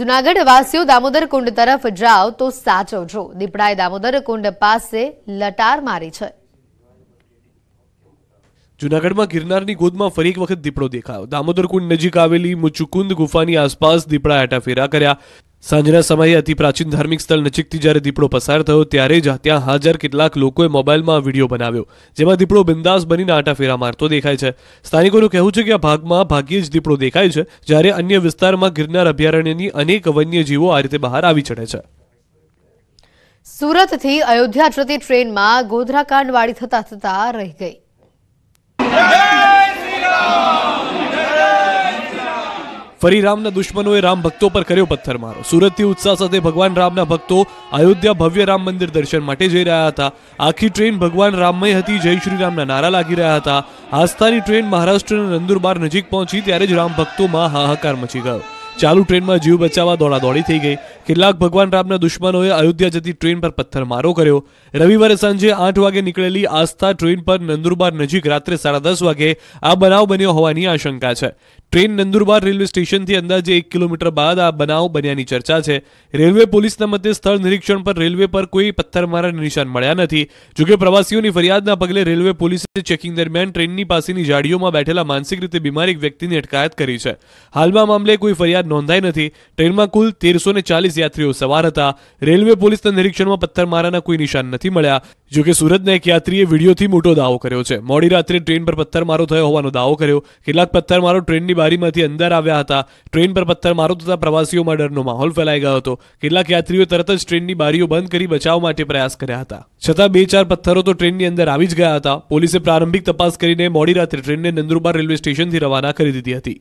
જુનાગઢ વાસીઓ દામોદર કુંડ તરફ જાઓ તો સાચવજો દીપડાએ દામોદર કુંડ પાસે લટાર મારી છે જૂનાગઢમાં ગિરનારની ગોદમાં ફરી એક વખત દીપડો દેખાયો દામોદરકુંડ નજીક આવેલી મુચુકુંદ ગુફાની આસપાસ દીપડા હેટાફેરા કર્યા સાંજના સમયે અતિ પ્રાચીન ધાર્મિક સ્થળ નજીકથી જ્યારે દીપડો પસાર થયો ત્યારે જ ત્યાં હાજર કેટલાક લોકોએ મોબાઈલમાં વિડીયો બનાવ્યો જેમાં દીપડો બિંદાસ બનીને આટાફેરા મારતો દેખાય છે સ્થાનિકોનું કહેવું છે કે આ ભાગમાં ભાગ્યે જ દીપડો દેખાય છે જ્યારે અન્ય વિસ્તારમાં ગિરનાર અભયારણ્યની અનેક વન્ય જીવો આ રીતે બહાર આવી ચડે છે સુરતથી અયોધ્યા જતી ટ્રેનમાં ગોધરાકાંડ વાળી થતા થતા રહી ગઈ ફરી રામના દુશ્મનોએ રામ ભક્તો પર કર્યો પથ્થરમારો સુરતથી ઉત્સાહ સાથે ભગવાન રામના ભક્તો અયોધ્યા ભવ્ય રામ મંદિર દર્શન માટે જઈ રહ્યા હતા આખી ટ્રેન ભગવાન રામમય હતી જય શ્રી રામના નારા લાગી રહ્યા હતા આસ્થાની ટ્રેન મહારાષ્ટ્રના નંદુરબાર નજીક પહોંચી ત્યારે જ રામ ભક્તોમાં હાહાકાર મચી ગયો ચાલુ ટ્રેનમાં જીવ બચાવવા દોડાદોડી થઈ ગઈ કેટલાક ભગવાન રામના દુશ્મનોએ અયોધ્યા જતી ટ્રેન પર પથ્થરમારો કર્યો રવિવારે સાંજે આઠ વાગે નીકળેલી આસ્થા ટ્રેન પર નંદુરબાર નજીક રાત્રે સાડા દસ વાગે આ બનાવ બન્યો હોવાની આશંકા છે ટ્રેન નંદુરબાર રેલવે સ્ટેશનથી અંદાજે એક કિલોમીટર બાદ આ બનાવ બન્યાની ચર્ચા છે રેલવે પોલીસના મતે સ્થળ નિરીક્ષણ પર રેલવે પર કોઈ પથ્થરમારાના નિશાન મળ્યા નથી જોકે પ્રવાસીઓની ફરિયાદના પગલે રેલવે પોલીસે ચેકિંગ દરમિયાન ટ્રેનની પાસેની જાડીઓમાં બેઠેલા માનસિક રીતે બીમાર એક વ્યક્તિની અટકાયત કરી છે હાલમાં મામલે કોઈ ફરિયાદ ફરિયાદ નોંધાઈ નથી ટ્રેનમાં કુલ તેરસો ને ચાલીસ યાત્રીઓ સવાર હતા રેલવે પોલીસના નિરીક્ષણમાં પથ્થરમારાના કોઈ નિશાન નથી મળ્યા જો કે સુરતના એક યાત્રીએ વિડીયોથી મોટો દાવો કર્યો છે મોડી રાત્રે ટ્રેન પર પથ્થરમારો થયો હોવાનો દાવો કર્યો કેટલાક પથ્થરમારો ટ્રેનની બારીમાંથી અંદર આવ્યા હતા ટ્રેન પર પથ્થરમારો થતા પ્રવાસીઓમાં ડરનો માહોલ ફેલાઈ ગયો હતો કેટલાક યાત્રીઓ તરત જ ટ્રેનની બારીઓ બંધ કરી બચાવ માટે પ્રયાસ કર્યા હતા છતાં બે ચાર પથ્થરો તો ટ્રેનની અંદર આવી જ ગયા હતા પોલીસે પ્રારંભિક તપાસ કરીને મોડી રાત્રે ટ્રેનને નંદુરબાર રેલવે સ્ટેશનથી રવાના કરી દીધી હતી